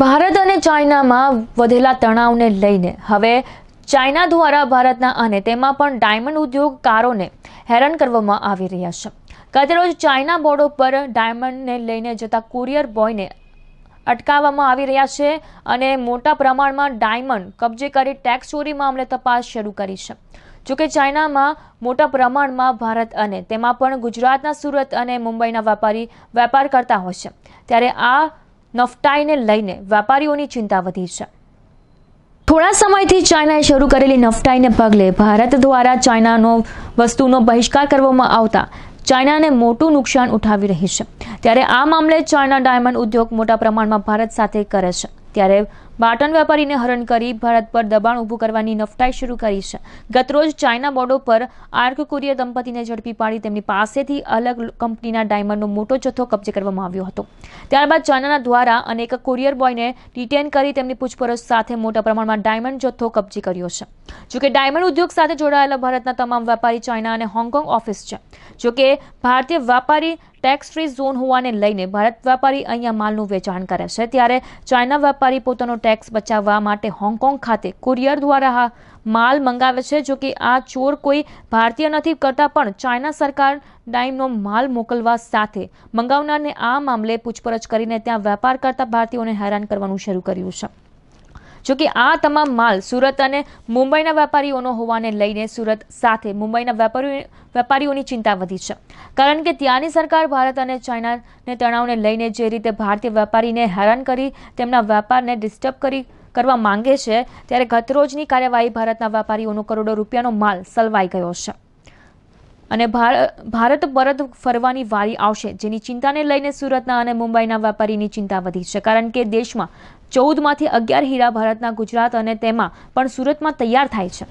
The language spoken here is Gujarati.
ભારત અને ચાઇનામાં વધેલા તણાવને લઈને હવે ચાઇના દ્વારા ભારતના અને તેમાં પણ ડાયમંડ ઉદ્યોગકારોને હેરાન કરવામાં આવી રહ્યા છે ગત રોજ ચાઇના બોર્ડ ઉપર ડાયમંડને લઈને જતા કુરિયર બોયને અટકાવવામાં આવી રહ્યા છે અને મોટા પ્રમાણમાં ડાયમંડ કબજે કરી ટેક્સ ચોરી મામલે તપાસ શરૂ કરી છે જોકે ચાઇનામાં મોટા પ્રમાણમાં ભારત અને તેમાં પણ ગુજરાતના સુરત અને મુંબઈના વેપારી વેપાર કરતા હોય છે ત્યારે આ નફટાઈને લઈને વેપારીઓની ચિંતા વધી છે થોડા સમયથી ચાઇનાએ શરૂ કરેલી નફટાઈને પગલે ભારત દ્વારા ચાઇનાનો વસ્તુનો બહિષ્કાર કરવામાં આવતા ચાઇનાને મોટું નુકસાન ઉઠાવી રહી છે ત્યારે આ મામલે ચાઇના ડાયમંડ ઉદ્યોગ મોટા પ્રમાણમાં ભારત સાથે કરે છે ત્યારે બાટન વેપારીને હરણ કરી ભારત પર દબાણ ઊભું કરવાની નફટાઈ શરૂ કરી છે ગતરોજ ચાઇના બોર્ડો પર આર્ક કુરિયર દંપતીને ઝડપી પાડી તેમની પાસેથી અલગ કંપનીના ડાયમંડનો મોટો જથ્થો કબજે કરવામાં આવ્યો હતો ત્યારબાદ ચાઇનાના દ્વારા અનેક કુરિયર બોયને ડિટેન કરી તેમની પૂછપરછ સાથે મોટા પ્રમાણમાં ડાયમંડ જથ્થો કબજે કર્યો છે જોકે ડાયમંડ ઉદ્યોગ સાથે જોડાયેલા ભારતના તમામ વેપારી ચાઇના અને હોંગકોંગ ઓફિસ છે જોકે ભારતીય વેપારી ટેક્સ ફ્રી ઝોન હોવાને લઈને ભારત વેપારી અહીંયા માલનું વેચાણ કરે છે ત્યારે ચાઇના વેપારી પોતાનો ટેક્સ બચાવવા માટે હોંગકોંગ ખાતે કુરિયર દ્વારા માલ મંગાવે છે જો કે આ ચોર કોઈ ભારતીય નથી કરતા પણ ચાઇના સરકાર ડાઈમનો માલ મોકલવા સાથે મંગાવનારને આ મામલે પૂછપરછ કરીને ત્યાં વેપાર કરતા ભારતીયોને હેરાન કરવાનું શરૂ કર્યું છે જોકે આ તમામ માલ સુરત અને મુંબઈના વેપારીઓનો હોવાને લઈને સુરત સાથે મુંબઈના વેપારીઓ વેપારીઓની ચિંતા વધી છે કારણ કે ત્યાંની સરકાર ભારત અને ચાઇનાને તણાવને લઈને જે રીતે ભારતીય વેપારીને હેરાન કરી તેમના વેપારને ડિસ્ટર્બ કરી કરવા માંગે છે ત્યારે ગતરોજની કાર્યવાહી ભારતના વેપારીઓનો કરોડો રૂપિયાનો માલ સલવાઈ ગયો છે અને ભારત પરત ફરવાની વારી આવશે જેની ચિંતાને લઈને સુરતના અને મુંબઈના વેપારીની ચિંતા વધી છે કારણ કે દેશમાં ચૌદમાંથી અગિયાર હીરા ભારતના ગુજરાત અને તેમાં પણ સુરતમાં તૈયાર થાય છે